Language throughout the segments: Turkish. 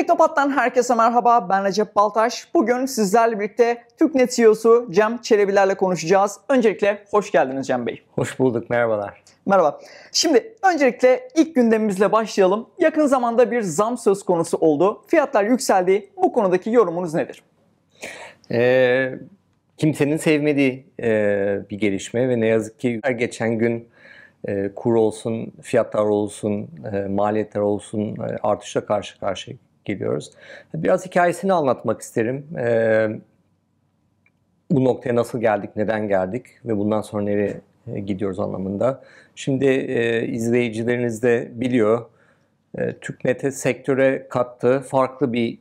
Teknopat'tan herkese merhaba. Ben Recep Baltaş. Bugün sizlerle birlikte TürkNet CEO'su Cem Çelebiler'le konuşacağız. Öncelikle hoş geldiniz Cem Bey. Hoş bulduk. Merhabalar. Merhaba. Şimdi öncelikle ilk gündemimizle başlayalım. Yakın zamanda bir zam söz konusu oldu. Fiyatlar yükseldi. Bu konudaki yorumunuz nedir? Ee, kimsenin sevmediği e, bir gelişme ve ne yazık ki her geçen gün e, kur olsun, fiyatlar olsun, e, maliyetler olsun e, artışla karşı karşıyayız geliyoruz. Biraz hikayesini anlatmak isterim. Ee, bu noktaya nasıl geldik, neden geldik ve bundan sonra nereye e, gidiyoruz anlamında. Şimdi e, izleyicileriniz de biliyor. E, TürkNet'e sektöre kattığı farklı bir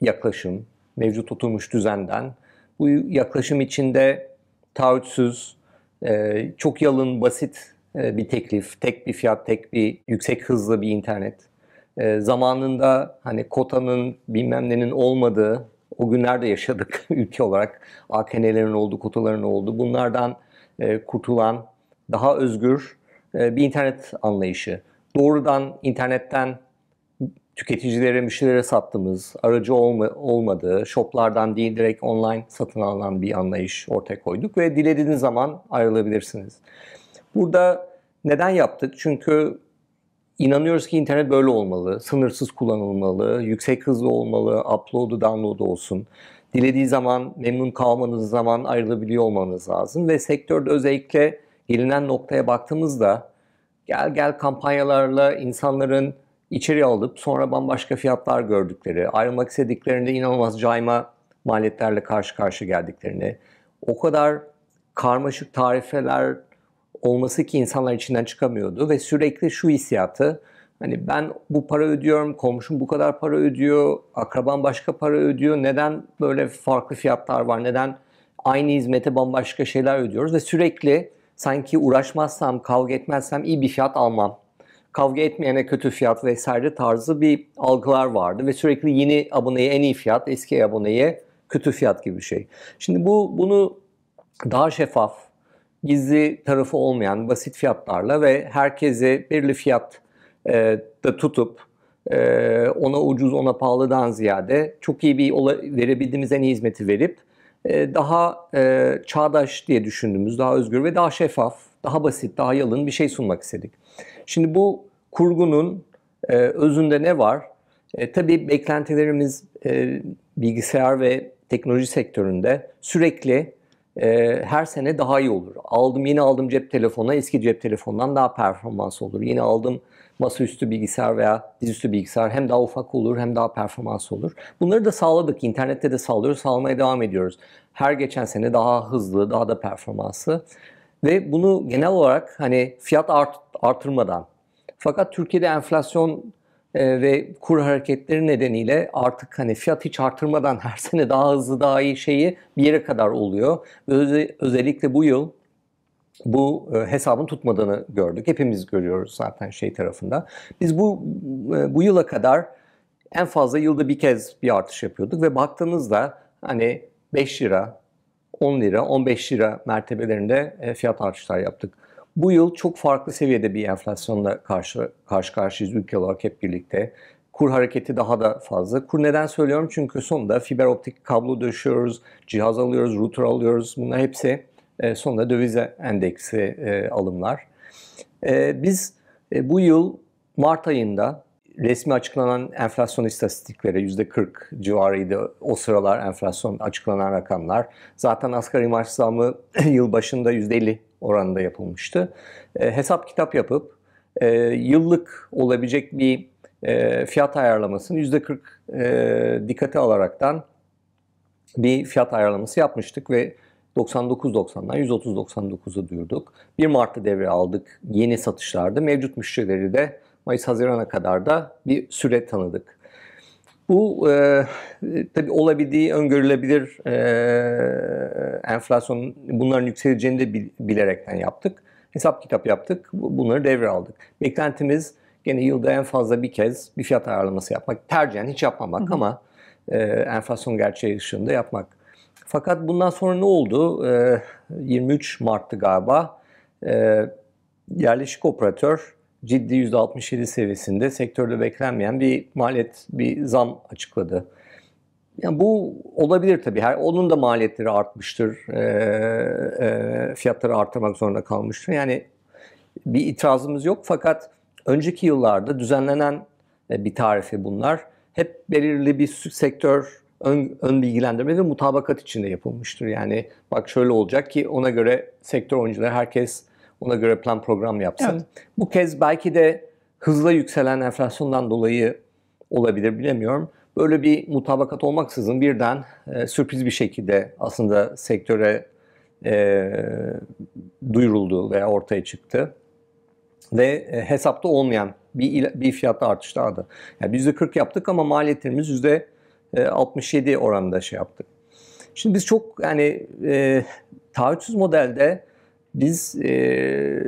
yaklaşım, mevcut oturmuş düzenden. Bu yaklaşım içinde taahhütsüz, e, çok yalın, basit e, bir teklif, tek bir fiyat, tek bir yüksek hızlı bir internet e, zamanında hani kotanın bilmem nenin olmadığı o günlerde yaşadık ülke olarak. AKN'lerin oldu, kotaların oldu. Bunlardan e, kurtulan, daha özgür e, bir internet anlayışı. Doğrudan internetten tüketicilere, müşterilere sattığımız, aracı olma, olmadığı, shoplardan değil direkt online satın alınan bir anlayış ortaya koyduk ve dilediğiniz zaman ayrılabilirsiniz. Burada neden yaptık? Çünkü İnanıyoruz ki internet böyle olmalı. Sınırsız kullanılmalı, yüksek hızlı olmalı, upload'u download'u olsun. Dilediği zaman, memnun kalmanız zaman ayrılabiliyor olmanız lazım. Ve sektörde özellikle gelinen noktaya baktığımızda gel gel kampanyalarla insanların içeri alıp sonra bambaşka fiyatlar gördükleri, ayrılmak istediklerinde inanılmaz cayma maliyetlerle karşı karşı geldiklerini, o kadar karmaşık tarifeler olması ki insanlar içinden çıkamıyordu ve sürekli şu hissiyatı hani ben bu para ödüyorum, komşum bu kadar para ödüyor, akraban başka para ödüyor. Neden böyle farklı fiyatlar var? Neden aynı hizmete bambaşka şeyler ödüyoruz ve sürekli sanki uğraşmazsam, kavga etmezsem iyi bir fiyat almam. Kavga etmeyene kötü fiyat vesaire tarzı bir algılar vardı ve sürekli yeni aboneye en iyi fiyat, eski aboneye kötü fiyat gibi bir şey. Şimdi bu bunu daha şeffaf, gizli tarafı olmayan basit fiyatlarla ve herkesi belirli fiyat e, da tutup e, ona ucuz ona pahalıdan ziyade çok iyi bir verebildiğimiz en iyi hizmeti verip e, daha e, çağdaş diye düşündüğümüz, daha özgür ve daha şeffaf, daha basit, daha yalın bir şey sunmak istedik. Şimdi bu kurgunun e, özünde ne var? E, tabii beklentilerimiz e, bilgisayar ve teknoloji sektöründe sürekli e, her sene daha iyi olur. Aldım yeni aldım cep telefonu eski cep telefonundan daha performans olur. Yeni aldım masaüstü bilgisayar veya dizüstü bilgisayar hem daha ufak olur hem daha performans olur. Bunları da sağladık. İnternette de sağlıyoruz. Sağlamaya devam ediyoruz. Her geçen sene daha hızlı, daha da performanslı. Ve bunu genel olarak hani fiyat art, artırmadan fakat Türkiye'de enflasyon ee, ve kur hareketleri nedeniyle artık hani fiyat hiç artırmadan her sene daha hızlı daha iyi şeyi bir yere kadar oluyor. Öz, özellikle bu yıl bu e, hesabın tutmadığını gördük. Hepimiz görüyoruz zaten şey tarafında. Biz bu e, bu yıla kadar en fazla yılda bir kez bir artış yapıyorduk ve baktığınızda hani 5 lira, 10 lira, 15 lira mertebelerinde e, fiyat artışlar yaptık. Bu yıl çok farklı seviyede bir enflasyonla karşı, karşı karşıyayız ülke olarak hep birlikte. Kur hareketi daha da fazla. Kur neden söylüyorum? Çünkü sonunda fiber optik kablo döşüyoruz, cihaz alıyoruz, router alıyoruz. Bunlar hepsi e, sonunda dövize endeksi e, alımlar. E, biz bu yıl Mart ayında resmi açıklanan enflasyon istatistikleri %40 civarıydı. O sıralar enflasyon açıklanan rakamlar. Zaten asgari maaş zamı yıl başında %50 oranında yapılmıştı. E, hesap kitap yapıp e, yıllık olabilecek bir e, fiyat ayarlamasını %40 e, dikkate alaraktan bir fiyat ayarlaması yapmıştık ve 99.90'dan 130.99'a duyurduk. 1 Mart'ta devreye aldık yeni satışlarda. Mevcut müşterileri de Mayıs-Haziran'a kadar da bir süre tanıdık. Bu e, tabii olabildiği öngörülebilir e, enflasyonun bunların yükseleceğini de bilerekten yaptık. Hesap kitap yaptık. Bunları devre aldık. Beklentimiz gene yılda en fazla bir kez bir fiyat ayarlaması yapmak. Tercihen hiç yapmamak hı hı. ama e, enflasyon gerçeği ışığında yapmak. Fakat bundan sonra ne oldu? E, 23 Mart'tı galiba. E, yerleşik operatör ciddi %67 seviyesinde sektörde beklenmeyen bir maliyet, bir zam açıkladı. Yani bu olabilir tabii. Her, onun da maliyetleri artmıştır. E, e, fiyatları artırmak zorunda kalmıştır. Yani bir itirazımız yok fakat önceki yıllarda düzenlenen e, bir tarifi bunlar. Hep belirli bir sektör ön, ön bilgilendirme ve mutabakat içinde yapılmıştır. Yani bak şöyle olacak ki ona göre sektör oyuncuları herkes ona göre plan program yapsın. Evet. Bu kez belki de hızla yükselen enflasyondan dolayı olabilir bilemiyorum. Böyle bir mutabakat olmaksızın birden e, sürpriz bir şekilde aslında sektöre e, duyuruldu veya ortaya çıktı. Ve e, hesapta olmayan bir, bir fiyatta artış daha da. Yani %40 yaptık ama maliyetlerimiz %67 e, oranında şey yaptık. Şimdi biz çok yani e, taahhütsüz modelde biz e,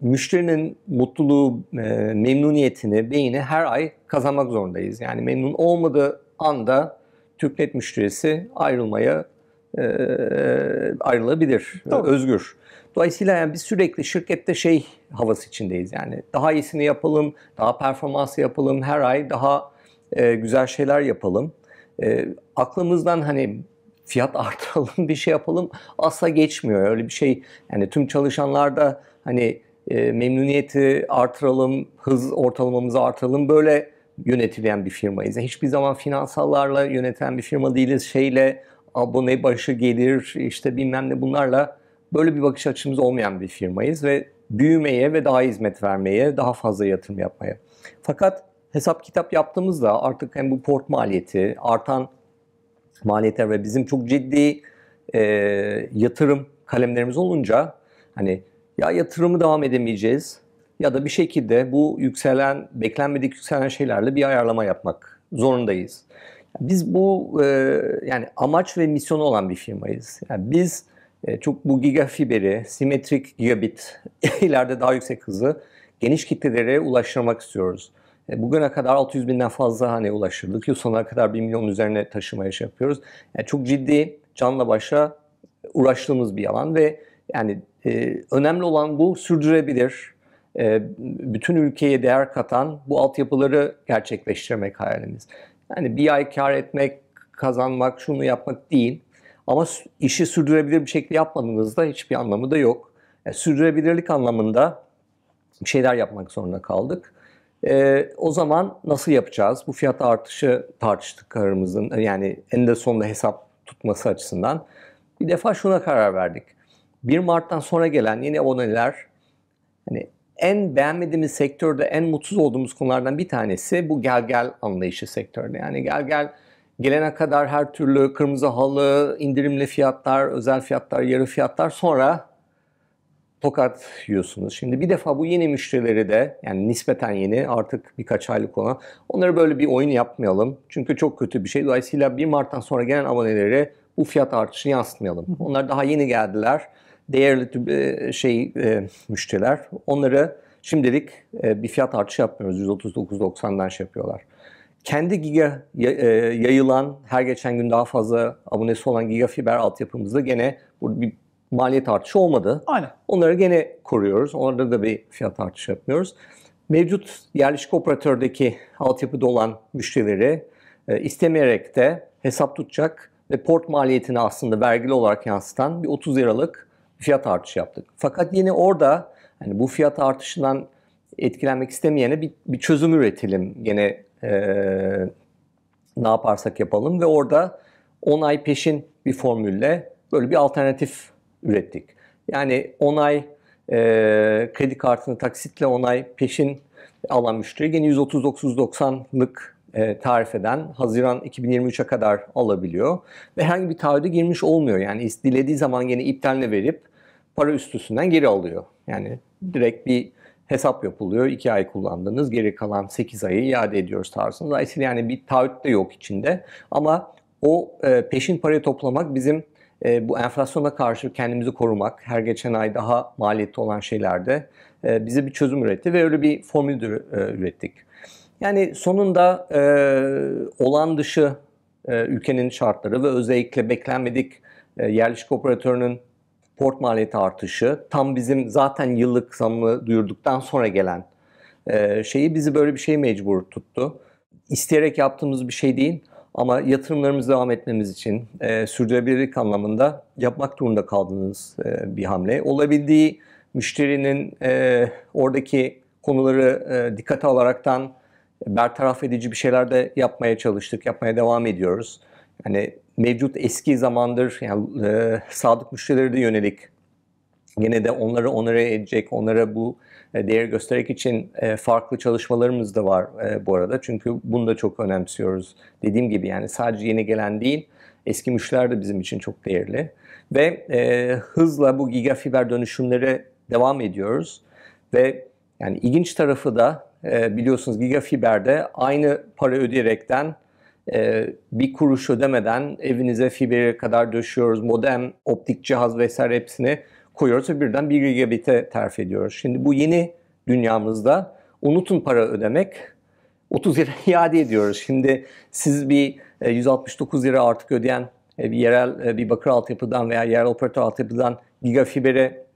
müşterinin mutluluğu, e, memnuniyetini, beyni her ay kazanmak zorundayız. Yani memnun olmadığı anda TürkNet müşterisi ayrılmaya e, ayrılabilir, Tabii. E, özgür. Dolayısıyla yani biz sürekli şirkette şey havası içindeyiz yani daha iyisini yapalım, daha performanslı yapalım, her ay daha e, güzel şeyler yapalım. E, aklımızdan hani fiyat artıralım bir şey yapalım asla geçmiyor. Öyle bir şey yani tüm çalışanlarda hani e, memnuniyeti artıralım, hız ortalamamızı artıralım böyle yönetilen bir firmayız. Yani hiçbir zaman finansallarla yöneten bir firma değiliz. Şeyle abone başı gelir işte bilmem ne bunlarla böyle bir bakış açımız olmayan bir firmayız ve büyümeye ve daha hizmet vermeye, daha fazla yatırım yapmaya. Fakat hesap kitap yaptığımızda artık hem bu port maliyeti, artan maliyetler ve bizim çok ciddi e, yatırım kalemlerimiz olunca hani ya yatırımı devam edemeyeceğiz ya da bir şekilde bu yükselen, beklenmedik yükselen şeylerle bir ayarlama yapmak zorundayız. Biz bu e, yani amaç ve misyonu olan bir firmayız. Yani biz e, çok bu gigafiberi, simetrik gigabit, ileride daha yüksek hızı geniş kitlelere ulaştırmak istiyoruz. E, bugüne kadar 600 binden fazla hani ulaştırdık. Yıl sonuna kadar 1 milyon üzerine taşıma şey yapıyoruz. Yani çok ciddi canla başa uğraştığımız bir alan ve yani e, önemli olan bu sürdürebilir, e, bütün ülkeye değer katan bu altyapıları gerçekleştirmek hayalimiz. Yani bir ay kar etmek, kazanmak, şunu yapmak değil. Ama işi sürdürebilir bir şekilde yapmadığınızda hiçbir anlamı da yok. Yani e, sürdürülebilirlik anlamında bir şeyler yapmak zorunda kaldık. E, o zaman nasıl yapacağız? Bu fiyat artışı tartıştık kararımızın yani en de sonunda hesap tutması açısından. Bir defa şuna karar verdik. 1 Mart'tan sonra gelen yeni aboneler hani en beğenmediğimiz sektörde en mutsuz olduğumuz konulardan bir tanesi bu gel gel anlayışı sektörde. Yani gel gel gelene kadar her türlü kırmızı halı, indirimli fiyatlar, özel fiyatlar, yarı fiyatlar sonra tokat yiyorsunuz. Şimdi bir defa bu yeni müşterileri de yani nispeten yeni artık birkaç aylık olan onları böyle bir oyun yapmayalım. Çünkü çok kötü bir şey. Dolayısıyla 1 Mart'tan sonra gelen abonelere bu fiyat artışını yansıtmayalım. Onlar daha yeni geldiler. Değerli e, şey e, müşteriler. Onları şimdilik e, bir fiyat artışı yapmıyoruz. 139.90'dan şey yapıyorlar. Kendi giga yayılan her geçen gün daha fazla abonesi olan giga fiber altyapımızda gene burada bir maliyet artışı olmadı. Aynen. Onları gene koruyoruz. Onlarda da bir fiyat artışı yapmıyoruz. Mevcut yerleşik operatördeki altyapıda olan müşterileri e, istemeyerek de hesap tutacak ve port maliyetini aslında vergili olarak yansıtan bir 30 liralık fiyat artışı yaptık. Fakat yine orada hani bu fiyat artışından etkilenmek istemeyene bir, bir çözüm üretelim. Gene e, ne yaparsak yapalım ve orada 10 ay peşin bir formülle böyle bir alternatif ürettik. Yani onay e, kredi kartını taksitle onay peşin alan müşteri gene 139.90'lık e, tarifeden Haziran 2023'e kadar alabiliyor. Ve herhangi bir taahhüde girmiş olmuyor. Yani dilediği zaman yine iptaline verip para üstüsünden geri alıyor. Yani direkt bir hesap yapılıyor. 2 ay kullandınız. Geri kalan 8 ayı iade ediyoruz tarzında. Dolayısıyla yani bir taahhüt de yok içinde. Ama o e, peşin parayı toplamak bizim e, bu enflasyona karşı kendimizi korumak, her geçen ay daha maliyetli olan şeylerde e, bize bir çözüm üretti ve öyle bir formül e, ürettik. Yani sonunda e, olan dışı e, ülkenin şartları ve özellikle beklenmedik e, yerleşik operatörünün port maliyeti artışı, tam bizim zaten yıllık zamını duyurduktan sonra gelen e, şeyi bizi böyle bir şey mecbur tuttu. İsteyerek yaptığımız bir şey değil. Ama yatırımlarımızı devam etmemiz için e, sürdürülebilirlik anlamında yapmak durumunda kaldığınız e, bir hamle. Olabildiği müşterinin e, oradaki konuları e, dikkate alaraktan bertaraf edici bir şeyler de yapmaya çalıştık, yapmaya devam ediyoruz. Yani mevcut eski zamandır yani, e, sadık müşterilere de yönelik Yine de onları onore edecek, onlara bu e, değer göstermek için e, farklı çalışmalarımız da var e, bu arada. Çünkü bunu da çok önemsiyoruz. Dediğim gibi yani sadece yeni gelen değil, eski müşteriler de bizim için çok değerli. Ve e, hızla bu gigafiber dönüşümlere devam ediyoruz. Ve yani ilginç tarafı da e, biliyorsunuz gigafiberde aynı para ödeyerekten bir kuruş ödemeden evinize fibere kadar döşüyoruz. Modem, optik cihaz vesaire hepsini koyuyoruz ve birden 1 gigabit'e terfi ediyoruz. Şimdi bu yeni dünyamızda unutun para ödemek 30 lira iade ediyoruz. Şimdi siz bir 169 e, lira artık ödeyen e, bir yerel e, bir bakır altyapıdan veya yerel operatör altyapıdan gigafibere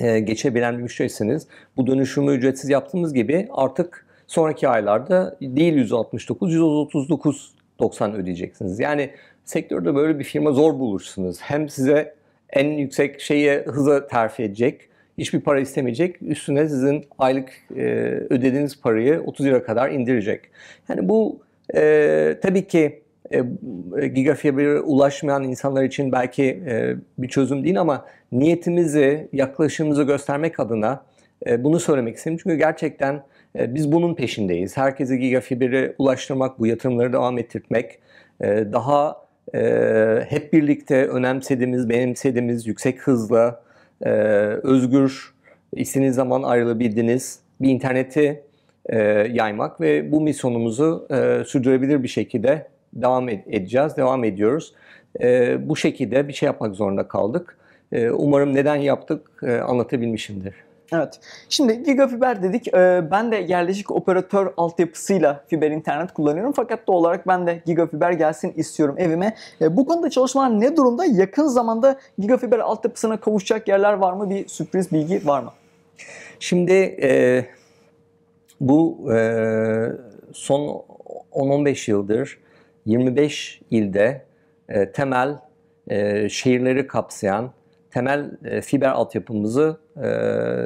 geçebilen bir müşterisiniz. Bu dönüşümü ücretsiz yaptığımız gibi artık sonraki aylarda değil 169, 139 90 ödeyeceksiniz. Yani sektörde böyle bir firma zor bulursunuz. Hem size en yüksek şeye hıza terfi edecek. Hiçbir para istemeyecek. Üstüne sizin aylık e, ödediğiniz parayı 30 lira kadar indirecek. Yani bu e, tabii ki e, e gigafibre ulaşmayan insanlar için belki e, bir çözüm değil ama niyetimizi, yaklaşımımızı göstermek adına e, bunu söylemek istedim. Çünkü gerçekten e, biz bunun peşindeyiz. Herkese gigafibre ulaştırmak, bu yatırımları devam ettirmek, e, daha e, hep birlikte önemsediğimiz, benimsediğimiz yüksek hızla e, özgür, istediğiniz zaman ayrılabildiğiniz bir interneti e, yaymak ve bu misyonumuzu e, sürdürebilir bir şekilde devam ed- edeceğiz, devam ediyoruz. E, bu şekilde bir şey yapmak zorunda kaldık. E, umarım neden yaptık e, anlatabilmişimdir. Evet. Şimdi gigafiber dedik. Ee, ben de yerleşik operatör altyapısıyla fiber internet kullanıyorum. Fakat doğal olarak ben de gigafiber gelsin istiyorum evime. Ee, bu konuda çalışmalar ne durumda? Yakın zamanda gigafiber altyapısına kavuşacak yerler var mı? Bir sürpriz bilgi var mı? Şimdi e, bu e, son 10-15 yıldır 25 ilde e, temel e, şehirleri kapsayan temel e, fiber altyapımızı e,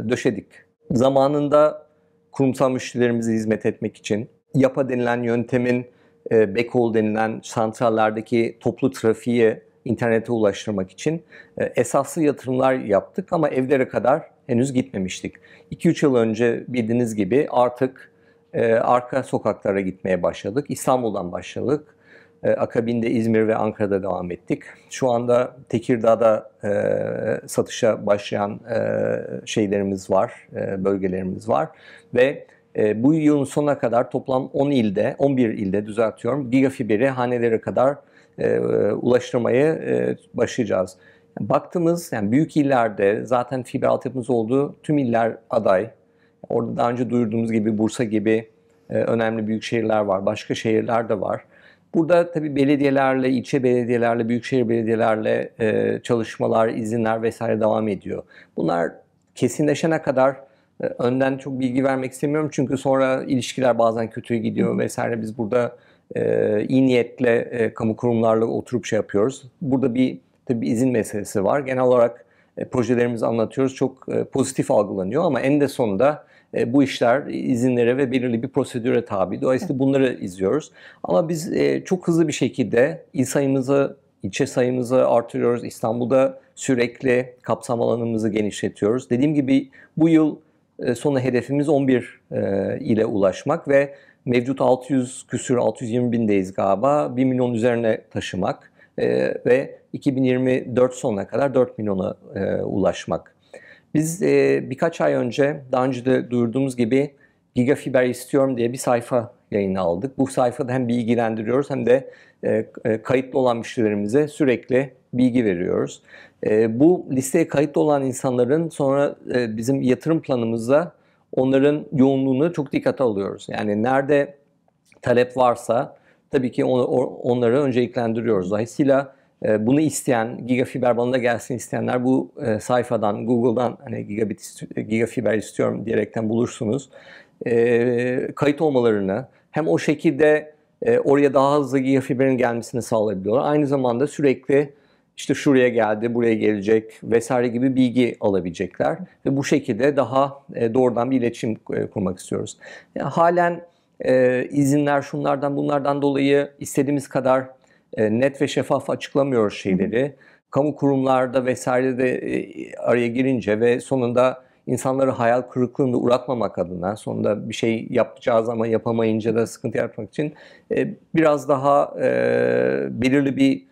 döşedik. Zamanında kurumsal müşterilerimize hizmet etmek için yapa denilen yöntemin e, backhaul denilen santrallerdeki toplu trafiği internete ulaştırmak için e, esaslı yatırımlar yaptık ama evlere kadar henüz gitmemiştik. 2-3 yıl önce bildiğiniz gibi artık e, arka sokaklara gitmeye başladık. İstanbul'dan başladık. E, akabinde İzmir ve Ankara'da devam ettik. Şu anda Tekirdağ'da e, satışa başlayan e, şeylerimiz var, e, bölgelerimiz var ve e, bu yılın sonuna kadar toplam 10 ilde, 11 ilde düzeltiyorum, gigafiberi hanelere kadar e, ulaştırmayı e, başlayacağız. Baktığımız yani büyük illerde zaten fiber altyapımız olduğu tüm iller aday. Orada daha önce duyurduğumuz gibi Bursa gibi e, önemli büyük şehirler var, başka şehirler de var. Burada tabii belediyelerle, ilçe belediyelerle, büyükşehir belediyelerle e, çalışmalar, izinler vesaire devam ediyor. Bunlar kesinleşene kadar e, önden çok bilgi vermek istemiyorum çünkü sonra ilişkiler bazen kötüye gidiyor vesaire. Biz burada e, iyi niyetle e, kamu kurumlarla oturup şey yapıyoruz. Burada bir tabii izin meselesi var. Genel olarak e, projelerimizi anlatıyoruz. Çok e, pozitif algılanıyor ama en de sonunda e, bu işler izinlere ve belirli bir prosedüre tabi. Dolayısıyla bunları izliyoruz. Ama biz e, çok hızlı bir şekilde il sayımızı, ilçe sayımızı artırıyoruz. İstanbul'da sürekli kapsam alanımızı genişletiyoruz. Dediğim gibi bu yıl e, sonu hedefimiz 11 ile ulaşmak ve mevcut 600 küsür 620 bindeyiz galiba 1 milyon üzerine taşımak ve 2024 sonuna kadar 4 milyona ulaşmak biz e, birkaç ay önce daha önce de duyurduğumuz gibi Gigafiber istiyorum diye bir sayfa yayına aldık. Bu sayfada hem bilgilendiriyoruz hem de e, e, kayıtlı olan müşterilerimize sürekli bilgi veriyoruz. E, bu listeye kayıtlı olan insanların sonra e, bizim yatırım planımızda onların yoğunluğunu çok dikkate alıyoruz. Yani nerede talep varsa tabii ki onları önceliklendiriyoruz. Dolayısıyla ee, bunu isteyen, gigafiber bandına gelsin isteyenler bu e, sayfadan, Google'dan hani gigabit, e, gigafiber istiyorum diyerekten bulursunuz. Ee, kayıt olmalarını hem o şekilde e, oraya daha hızlı gigafiberin gelmesini sağlayabiliyorlar. Aynı zamanda sürekli işte şuraya geldi, buraya gelecek vesaire gibi bilgi alabilecekler ve bu şekilde daha doğrudan bir iletişim kurmak istiyoruz. Yani halen izinler şunlardan bunlardan dolayı istediğimiz kadar e, net ve şeffaf açıklamıyor şeyleri. Kamu kurumlarda vesaire de e, araya girince ve sonunda insanları hayal kırıklığına uğratmamak adına sonunda bir şey yapacağı zaman yapamayınca da sıkıntı yapmak için e, biraz daha belirli bir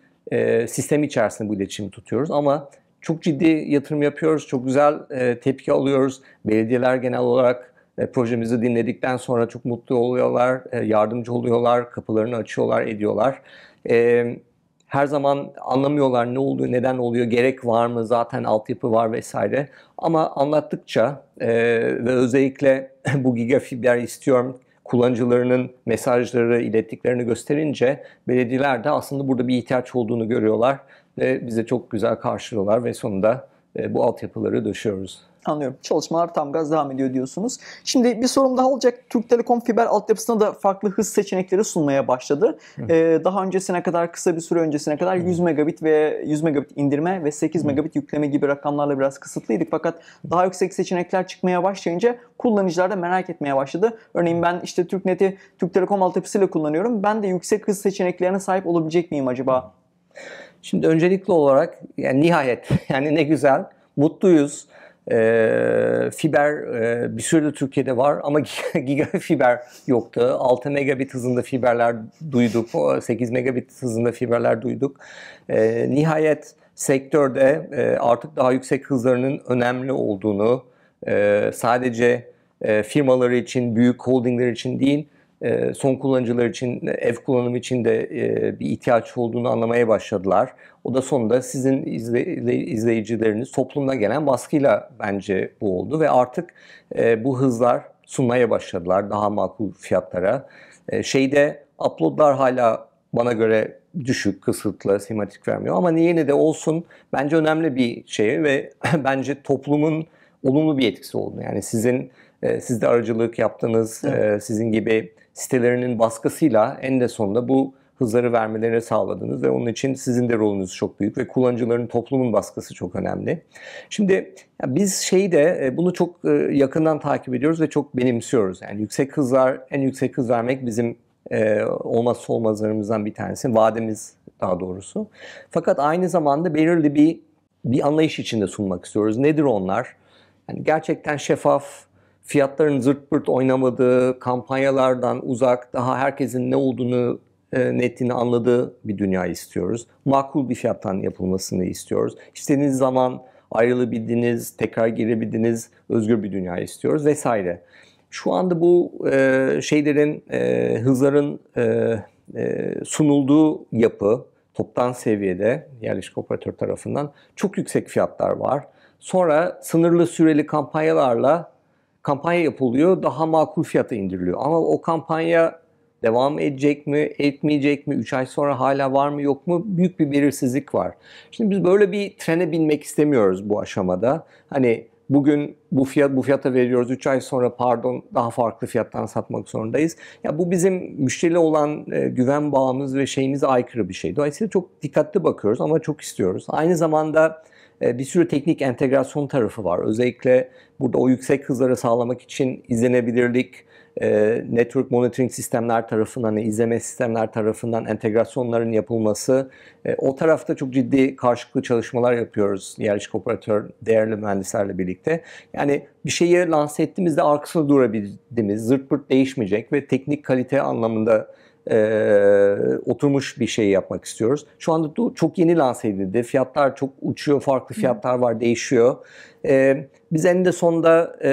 sistem içerisinde bu iletişimi tutuyoruz ama çok ciddi yatırım yapıyoruz, çok güzel tepki alıyoruz. Belediyeler genel olarak e, projemizi dinledikten sonra çok mutlu oluyorlar, e, yardımcı oluyorlar, kapılarını açıyorlar, ediyorlar. E, her zaman anlamıyorlar ne oluyor, neden oluyor, gerek var mı, zaten altyapı var vesaire. Ama anlattıkça ve özellikle bu gigafiber istiyorum kullanıcılarının mesajları, ilettiklerini gösterince belediyeler de aslında burada bir ihtiyaç olduğunu görüyorlar ve bize çok güzel karşılıyorlar ve sonunda ee, bu altyapıları döşüyoruz. Anlıyorum. Çalışmalar tam gaz devam ediyor diyorsunuz. Şimdi bir sorum daha olacak. Türk Telekom fiber altyapısına da farklı hız seçenekleri sunmaya başladı. Ee, daha öncesine kadar kısa bir süre öncesine kadar 100 megabit ve 100 megabit indirme ve 8 megabit yükleme gibi rakamlarla biraz kısıtlıydık. Fakat daha yüksek seçenekler çıkmaya başlayınca kullanıcılar da merak etmeye başladı. Örneğin ben işte TürkNet'i Türk Telekom altyapısıyla kullanıyorum. Ben de yüksek hız seçeneklerine sahip olabilecek miyim acaba? Şimdi öncelikli olarak yani nihayet yani ne güzel mutluyuz. E, fiber e, bir sürü de Türkiye'de var ama giga fiber yoktu. 6 megabit hızında fiberler duyduk. 8 megabit hızında fiberler duyduk. E, nihayet sektörde e, artık daha yüksek hızlarının önemli olduğunu e, sadece e, firmaları için, büyük holdingler için değil, ee, son kullanıcılar için ev kullanımı için de e, bir ihtiyaç olduğunu anlamaya başladılar. O da sonunda sizin izleyicileriniz toplumda gelen baskıyla bence bu oldu ve artık e, bu hızlar sunmaya başladılar daha makul fiyatlara. E, şeyde uploadlar hala bana göre düşük, kısıtlı, simatik vermiyor ama yine de olsun bence önemli bir şey ve bence toplumun olumlu bir etkisi oldu. Yani sizin siz de aracılık yaptınız, evet. sizin gibi sitelerinin baskısıyla en de sonunda bu hızları vermelerine sağladınız ve onun için sizin de rolünüz çok büyük ve kullanıcıların toplumun baskısı çok önemli. Şimdi biz şeyi de e, bunu çok e, yakından takip ediyoruz ve çok benimsiyoruz. Yani yüksek hızlar, en yüksek hız vermek bizim e, olmazsa olmazlarımızdan bir tanesi. Vademiz daha doğrusu. Fakat aynı zamanda belirli bir bir anlayış içinde sunmak istiyoruz. Nedir onlar? Yani gerçekten şeffaf, fiyatların zırt pırt oynamadığı, kampanyalardan uzak, daha herkesin ne olduğunu e, netini anladığı bir dünya istiyoruz. Makul bir fiyattan yapılmasını istiyoruz. İstediğiniz zaman ayrılabildiğiniz, tekrar girebildiğiniz özgür bir dünya istiyoruz vesaire. Şu anda bu e, şeylerin, e, hızların e, e, sunulduğu yapı toptan seviyede yerleşik operatör tarafından çok yüksek fiyatlar var. Sonra sınırlı süreli kampanyalarla kampanya yapılıyor, daha makul fiyata indiriliyor. Ama o kampanya devam edecek mi, etmeyecek mi, 3 ay sonra hala var mı yok mu büyük bir belirsizlik var. Şimdi biz böyle bir trene binmek istemiyoruz bu aşamada. Hani bugün bu fiyat bu fiyata veriyoruz 3 ay sonra pardon daha farklı fiyattan satmak zorundayız. Ya bu bizim müşteri olan e, güven bağımız ve şeyimize aykırı bir şey. Dolayısıyla çok dikkatli bakıyoruz ama çok istiyoruz. Aynı zamanda ee, bir sürü teknik entegrasyon tarafı var. Özellikle burada o yüksek hızları sağlamak için izlenebilirlik, e, network monitoring sistemler tarafından, izleme sistemler tarafından entegrasyonların yapılması. E, o tarafta çok ciddi karşılıklı çalışmalar yapıyoruz yerleşik operatör değerli mühendislerle birlikte. Yani bir şeyi lanse ettiğimizde arkasında durabildiğimiz, zırt pırt değişmeyecek ve teknik kalite anlamında e, oturmuş bir şey yapmak istiyoruz. Şu anda çok yeni lanse edildi. Fiyatlar çok uçuyor, farklı fiyatlar var, değişiyor. E, biz eninde sonda e,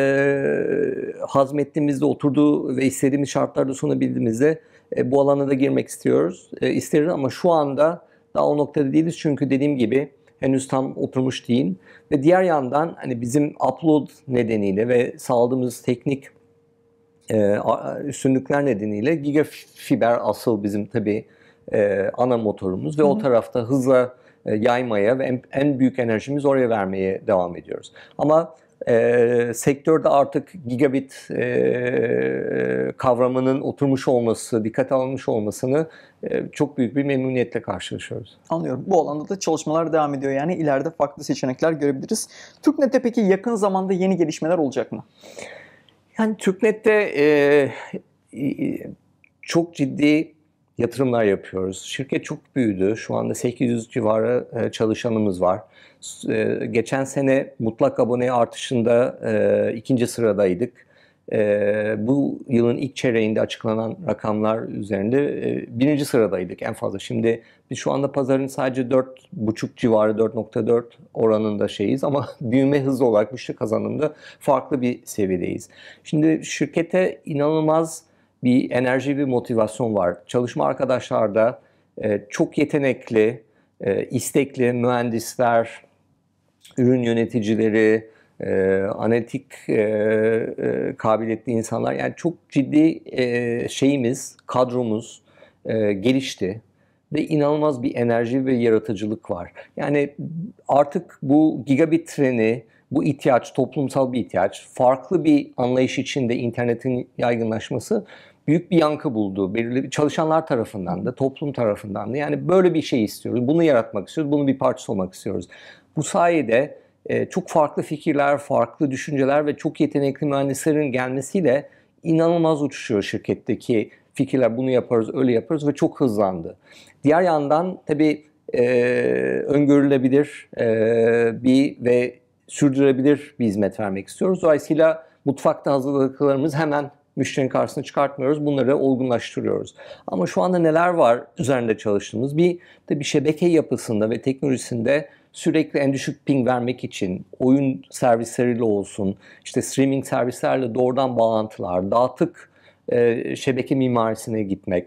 hazmettiğimizde, oturduğu ve istediğimiz şartlarda sunabildiğimizde e, bu alana da girmek istiyoruz. E, isteriz ama şu anda daha o noktada değiliz çünkü dediğim gibi henüz tam oturmuş değil. Ve diğer yandan hani bizim upload nedeniyle ve sağladığımız teknik e, üstünlükler nedeniyle gigafiber asıl bizim tabii e, ana motorumuz ve Hı-hı. o tarafta hızla e, yaymaya ve en, en büyük enerjimiz oraya vermeye devam ediyoruz. Ama e, sektörde artık gigabit e, kavramının oturmuş olması, dikkat alınmış olmasını e, çok büyük bir memnuniyetle karşılaşıyoruz. Anlıyorum. Bu alanda da çalışmalar devam ediyor. Yani ileride farklı seçenekler görebiliriz. TürkNet'te peki yakın zamanda yeni gelişmeler olacak mı? Yani TürkNet'te e, çok ciddi yatırımlar yapıyoruz. Şirket çok büyüdü. Şu anda 800 civarı çalışanımız var. Geçen sene mutlak abone artışında ikinci sıradaydık. E, bu yılın ilk çeyreğinde açıklanan rakamlar üzerinde e, birinci sıradaydık en fazla. Şimdi biz şu anda pazarın sadece 4,5 civarı 4.4 oranında şeyiz ama büyüme hızı olarak müşteri kazanımda farklı bir seviyedeyiz. Şimdi şirkete inanılmaz bir enerji ve motivasyon var. Çalışma arkadaşlar da e, çok yetenekli, e, istekli mühendisler, ürün yöneticileri, e, ee, analitik e, e, kabiliyetli insanlar. Yani çok ciddi e, şeyimiz, kadromuz e, gelişti ve inanılmaz bir enerji ve yaratıcılık var. Yani artık bu gigabit treni, bu ihtiyaç toplumsal bir ihtiyaç. Farklı bir anlayış içinde internetin yaygınlaşması büyük bir yankı buldu. Belirli çalışanlar tarafından da, toplum tarafından da. Yani böyle bir şey istiyoruz. Bunu yaratmak istiyoruz. Bunun bir parçası olmak istiyoruz. Bu sayede e, çok farklı fikirler, farklı düşünceler ve çok yetenekli mühendislerin gelmesiyle inanılmaz uçuşuyor şirketteki fikirler. Bunu yaparız, öyle yaparız ve çok hızlandı. Diğer yandan tabii e, öngörülebilir e, bir ve sürdürülebilir bir hizmet vermek istiyoruz. Dolayısıyla mutfakta hazırladıklarımız hemen müşterinin karşısına çıkartmıyoruz. Bunları olgunlaştırıyoruz. Ama şu anda neler var üzerinde çalıştığımız? Bir de bir şebeke yapısında ve teknolojisinde sürekli en düşük ping vermek için oyun servisleriyle olsun, işte streaming servislerle doğrudan bağlantılar, dağıtık e, şebeke mimarisine gitmek,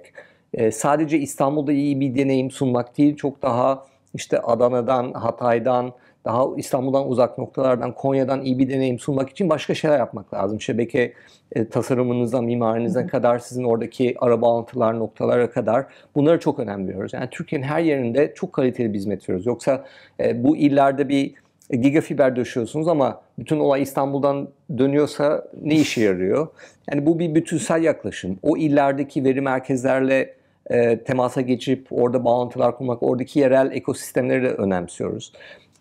e, sadece İstanbul'da iyi bir deneyim sunmak değil, çok daha işte Adana'dan, Hatay'dan, daha İstanbul'dan uzak noktalardan, Konya'dan iyi bir deneyim sunmak için başka şeyler yapmak lazım. Şebeke e, tasarımınızdan, mimarinizden kadar sizin oradaki araba bağlantılar noktalara kadar bunları çok önemliyoruz. Yani Türkiye'nin her yerinde çok kaliteli bir hizmet veriyoruz. Yoksa e, bu illerde bir gigafiber döşüyorsunuz ama bütün olay İstanbul'dan dönüyorsa ne işe yarıyor? Yani bu bir bütünsel yaklaşım. O illerdeki veri merkezlerle e, temasa geçip orada bağlantılar kurmak, oradaki yerel ekosistemleri de önemsiyoruz.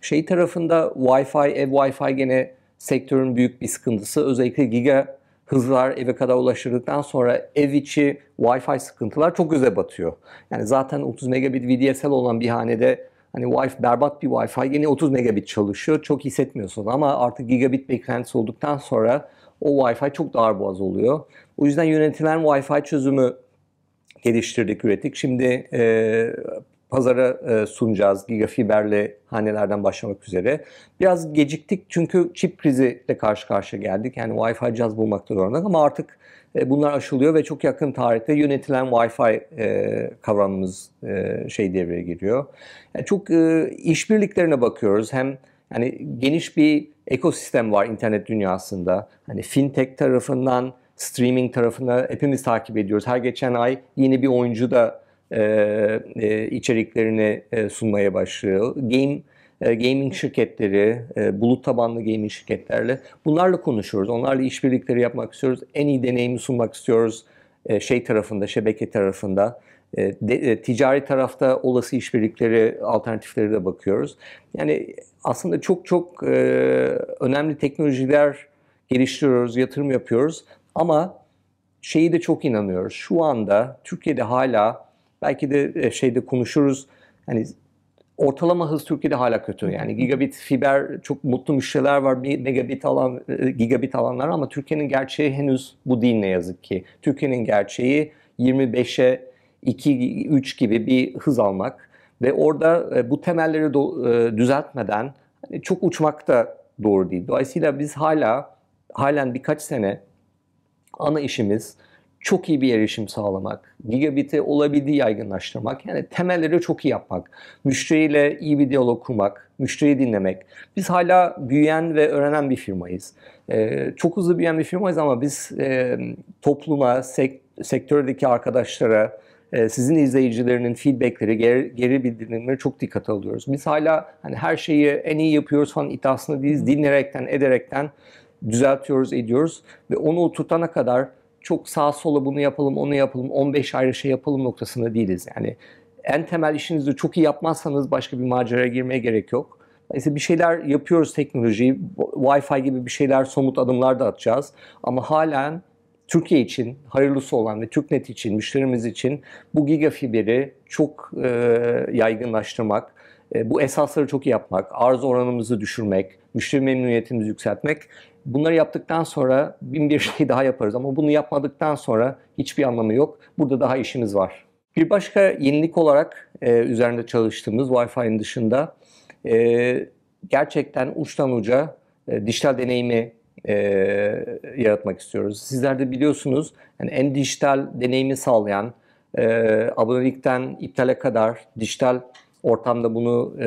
Şey tarafında Wi-Fi, ev Wi-Fi gene sektörün büyük bir sıkıntısı. Özellikle giga hızlar eve kadar ulaşıldıktan sonra ev içi Wi-Fi sıkıntılar çok göze batıyor. Yani zaten 30 megabit VDSL olan bir hanede hani Wi-Fi berbat bir Wi-Fi yine 30 megabit çalışıyor. Çok hissetmiyorsun ama artık gigabit beklentisi olduktan sonra o Wi-Fi çok dar darboğaz oluyor. O yüzden yönetilen Wi-Fi çözümü geliştirdik, ürettik. Şimdi e, pazara e, sunacağız. Gigafiberle hanelerden başlamak üzere. Biraz geciktik çünkü çip kriziyle karşı karşıya geldik. Yani Wi-Fi cihaz bulmakta zorlandık ama artık e, bunlar aşılıyor ve çok yakın tarihte yönetilen Wi-Fi e, kavramımız şey devreye giriyor. Yani çok işbirliklerine bakıyoruz. Hem yani geniş bir ekosistem var internet dünyasında. Hani fintech tarafından streaming tarafına hepimiz takip ediyoruz. Her geçen ay yeni bir oyuncu da e, e, içeriklerini e, sunmaya başlıyor. Game e, gaming şirketleri, e, bulut tabanlı gaming şirketlerle bunlarla konuşuyoruz. Onlarla işbirlikleri yapmak istiyoruz. En iyi deneyimi sunmak istiyoruz. şey tarafında, şebeke tarafında. ticari tarafta olası işbirlikleri, alternatifleri de bakıyoruz. Yani aslında çok çok önemli teknolojiler geliştiriyoruz, yatırım yapıyoruz. Ama şeyi de çok inanıyoruz. Şu anda Türkiye'de hala Belki de e, şeyde konuşuruz. Hani ortalama hız Türkiye'de hala kötü. Yani gigabit fiber çok mutlu müşteriler var. Bir megabit alan e, gigabit alanlar ama Türkiye'nin gerçeği henüz bu değil ne yazık ki. Türkiye'nin gerçeği 25'e 2 3 gibi bir hız almak ve orada e, bu temelleri düzeltmeden hani çok uçmak da doğru değil. Dolayısıyla biz hala halen birkaç sene ana işimiz çok iyi bir erişim sağlamak, gigabit'i olabildiği yaygınlaştırmak, yani temelleri çok iyi yapmak, müşteriyle iyi bir diyalog kurmak, müşteriyi dinlemek. Biz hala büyüyen ve öğrenen bir firmayız. Ee, çok hızlı büyüyen bir firmayız ama biz e, topluma, sek sektördeki arkadaşlara, e, sizin izleyicilerinin feedbackleri, geri, geri bildirimleri çok dikkate alıyoruz. Biz hala hani her şeyi en iyi yapıyoruz falan iddiasında değiliz. Dinlerekten, ederekten düzeltiyoruz, ediyoruz ve onu oturtana kadar çok sağa sola bunu yapalım, onu yapalım, 15 ayrı şey yapalım noktasında değiliz. Yani en temel işinizi çok iyi yapmazsanız başka bir maceraya girmeye gerek yok. Mesela bir şeyler yapıyoruz teknolojiyi, Wi-Fi gibi bir şeyler somut adımlar da atacağız. Ama halen Türkiye için hayırlısı olan ve TürkNet için, müşterimiz için bu gigafiberi çok e, yaygınlaştırmak, e, bu esasları çok iyi yapmak, arz oranımızı düşürmek, müşteri memnuniyetimizi yükseltmek Bunları yaptıktan sonra bin bir şey daha yaparız ama bunu yapmadıktan sonra hiçbir anlamı yok. Burada daha işimiz var. Bir başka yenilik olarak e, üzerinde çalıştığımız Wi-Fi'nin dışında e, gerçekten uçtan uca e, dijital deneyimi e, yaratmak istiyoruz. Sizler de biliyorsunuz yani en dijital deneyimi sağlayan e, abonelikten iptale kadar dijital ortamda bunu e,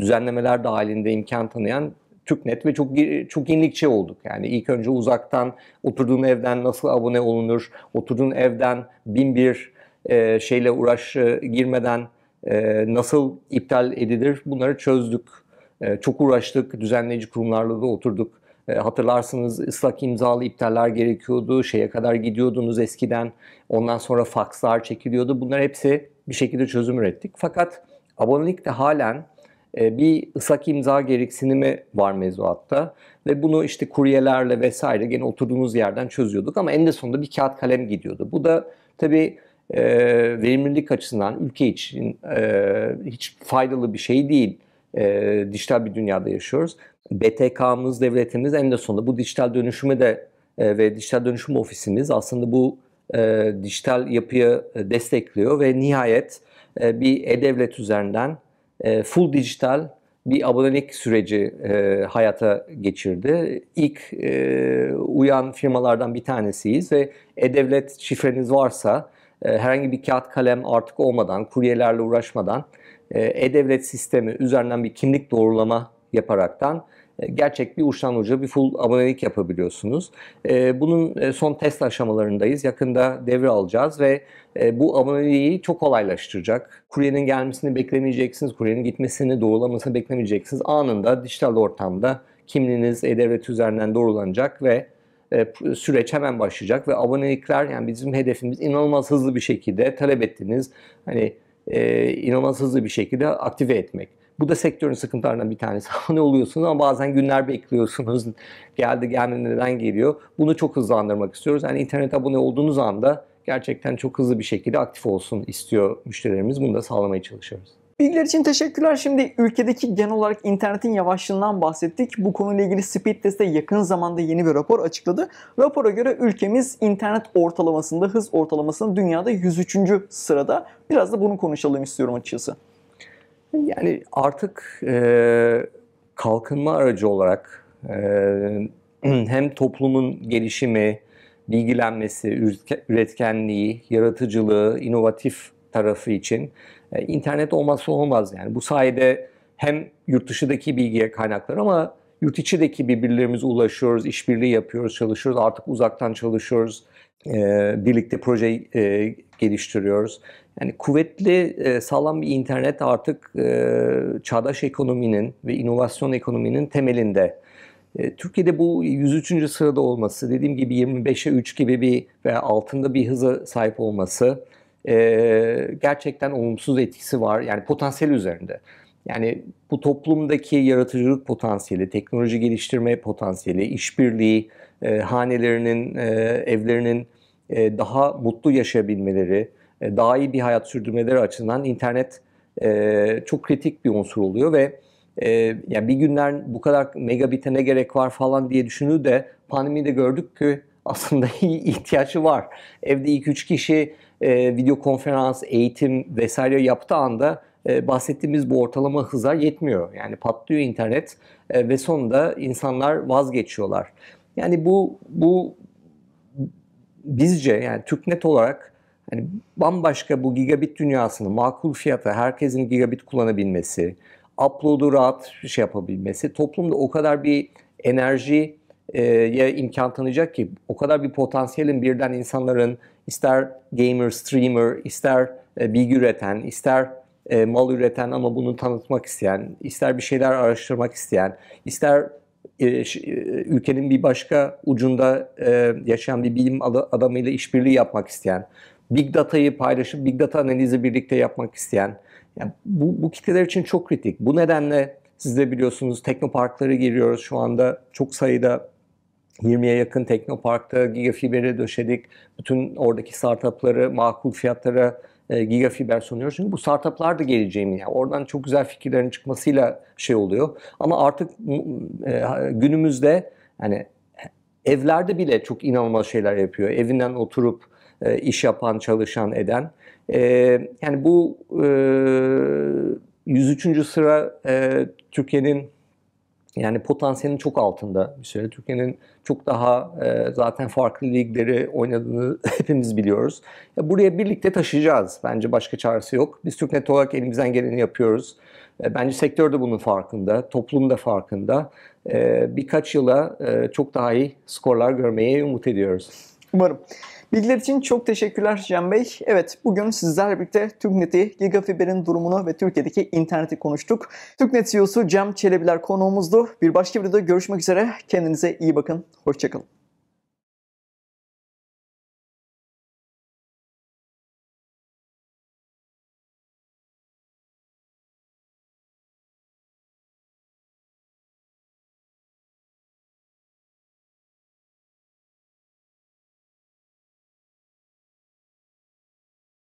düzenlemeler dahilinde imkan tanıyan TürkNet ve çok çok yenilikçi olduk. Yani ilk önce uzaktan oturduğun evden nasıl abone olunur, oturduğun evden bin bir e, şeyle uğraş e, girmeden e, nasıl iptal edilir bunları çözdük. E, çok uğraştık, düzenleyici kurumlarla da oturduk. E, hatırlarsınız ıslak imzalı iptaller gerekiyordu, şeye kadar gidiyordunuz eskiden. Ondan sonra fakslar çekiliyordu. Bunlar hepsi bir şekilde çözüm ürettik. Fakat abonelik de halen ee, bir ıslak imza gereksinimi var mevzuatta ve bunu işte kuryelerle vesaire gene oturduğumuz yerden çözüyorduk ama en de sonunda bir kağıt kalem gidiyordu. Bu da tabii e, verimlilik açısından ülke için e, hiç faydalı bir şey değil. E, dijital bir dünyada yaşıyoruz. BTK'mız, devletimiz en de sonunda bu dijital dönüşümü de e, ve dijital dönüşüm ofisimiz aslında bu e, dijital yapıyı destekliyor ve nihayet e, bir e-devlet üzerinden e, full dijital bir abonelik süreci e, hayata geçirdi. İlk e, uyan firmalardan bir tanesiyiz ve e-devlet şifreniz varsa e, herhangi bir kağıt kalem artık olmadan, kuryelerle uğraşmadan e, e-devlet sistemi üzerinden bir kimlik doğrulama yaparaktan e, gerçek bir uçtan uca bir full abonelik yapabiliyorsunuz. E, bunun e, son test aşamalarındayız. Yakında devre alacağız ve bu aboneliği çok kolaylaştıracak. Kuryenin gelmesini beklemeyeceksiniz, kuryenin gitmesini, doğrulamasını beklemeyeceksiniz. Anında dijital ortamda kimliğiniz e-devlet üzerinden doğrulanacak ve süreç hemen başlayacak ve abonelikler yani bizim hedefimiz inanılmaz hızlı bir şekilde talep ettiğiniz hani e, inanılmaz hızlı bir şekilde aktive etmek. Bu da sektörün sıkıntılarından bir tanesi. ne oluyorsunuz ama bazen günler bekliyorsunuz. Geldi gelmedi neden geliyor. Bunu çok hızlandırmak istiyoruz. Yani internet abone olduğunuz anda gerçekten çok hızlı bir şekilde aktif olsun istiyor müşterilerimiz. Bunu da sağlamaya çalışıyoruz. Bilgiler için teşekkürler. Şimdi ülkedeki genel olarak internetin yavaşlığından bahsettik. Bu konuyla ilgili Speed yakın zamanda yeni bir rapor açıkladı. Rapora göre ülkemiz internet ortalamasında, hız ortalamasında dünyada 103. sırada. Biraz da bunu konuşalım istiyorum açıkçası. Yani artık e, kalkınma aracı olarak e, hem toplumun gelişimi, bilgilenmesi, üretkenliği, yaratıcılığı, inovatif tarafı için e, internet olmazsa olmaz yani. Bu sayede hem yurt dışındaki bilgiye kaynaklar ama yurt içindeki birbirlerimize ulaşıyoruz, işbirliği yapıyoruz, çalışıyoruz. Artık uzaktan çalışıyoruz. E, birlikte proje e, geliştiriyoruz. Yani kuvvetli, e, sağlam bir internet artık çağdaş ekonominin ve inovasyon ekonominin temelinde. Türkiye'de bu 103. sırada olması, dediğim gibi 25'e 3 gibi bir veya altında bir hıza sahip olması ee, gerçekten olumsuz etkisi var. Yani potansiyel üzerinde. Yani bu toplumdaki yaratıcılık potansiyeli, teknoloji geliştirme potansiyeli, işbirliği, e, hanelerinin, e, evlerinin e, daha mutlu yaşayabilmeleri, daha iyi bir hayat sürdürmeleri açısından internet çok kritik bir unsur oluyor ve yani bir günler bu kadar megabite ne gerek var falan diye düşünülü de pandemide gördük ki aslında ihtiyacı var. Evde 2-3 kişi e, video konferans, eğitim vesaire yaptığı anda e, bahsettiğimiz bu ortalama hızlar yetmiyor. Yani patlıyor internet e, ve sonunda insanlar vazgeçiyorlar. Yani bu bu bizce yani TürkNet olarak yani bambaşka bu gigabit dünyasını makul fiyata herkesin gigabit kullanabilmesi, upload'u rahat şey yapabilmesi, toplumda o kadar bir enerji e, ya imkan tanıyacak ki o kadar bir potansiyelin birden insanların ister gamer, streamer, ister e, bilgi üreten, ister e, mal üreten ama bunu tanıtmak isteyen, ister bir şeyler araştırmak isteyen, ister ülkenin bir başka ucunda yaşayan bir bilim adamıyla işbirliği yapmak isteyen, big data'yı paylaşıp big data analizi birlikte yapmak isteyen, yani bu, bu kitleler için çok kritik. Bu nedenle siz de biliyorsunuz teknoparklara giriyoruz şu anda çok sayıda 20'ye yakın Teknopark'ta gigafiberi döşedik. Bütün oradaki startupları makul fiyatlara e, gigafiber sunuyoruz. Çünkü bu startuplar da geleceğini, ya. oradan çok güzel fikirlerin çıkmasıyla şey oluyor. Ama artık e, günümüzde yani evlerde bile çok inanılmaz şeyler yapıyor. Evinden oturup e, iş yapan, çalışan, eden. E, yani bu 103. sıra Türkiye'nin yani potansiyelin çok altında bir şey. Türkiye'nin çok daha e, zaten farklı ligleri oynadığını hepimiz biliyoruz. Ya buraya birlikte taşıyacağız. Bence başka çaresi yok. Biz TürkNet olarak elimizden geleni yapıyoruz. E, bence sektör de bunun farkında, toplum da farkında. E, birkaç yıla e, çok daha iyi skorlar görmeyi umut ediyoruz. Umarım. Bilgiler için çok teşekkürler Cem Bey. Evet bugün sizlerle birlikte TürkNet'i, Gigafiber'in durumunu ve Türkiye'deki interneti konuştuk. TürkNet CEO'su Cem Çelebiler konuğumuzdu. Bir başka videoda görüşmek üzere. Kendinize iyi bakın. Hoşçakalın.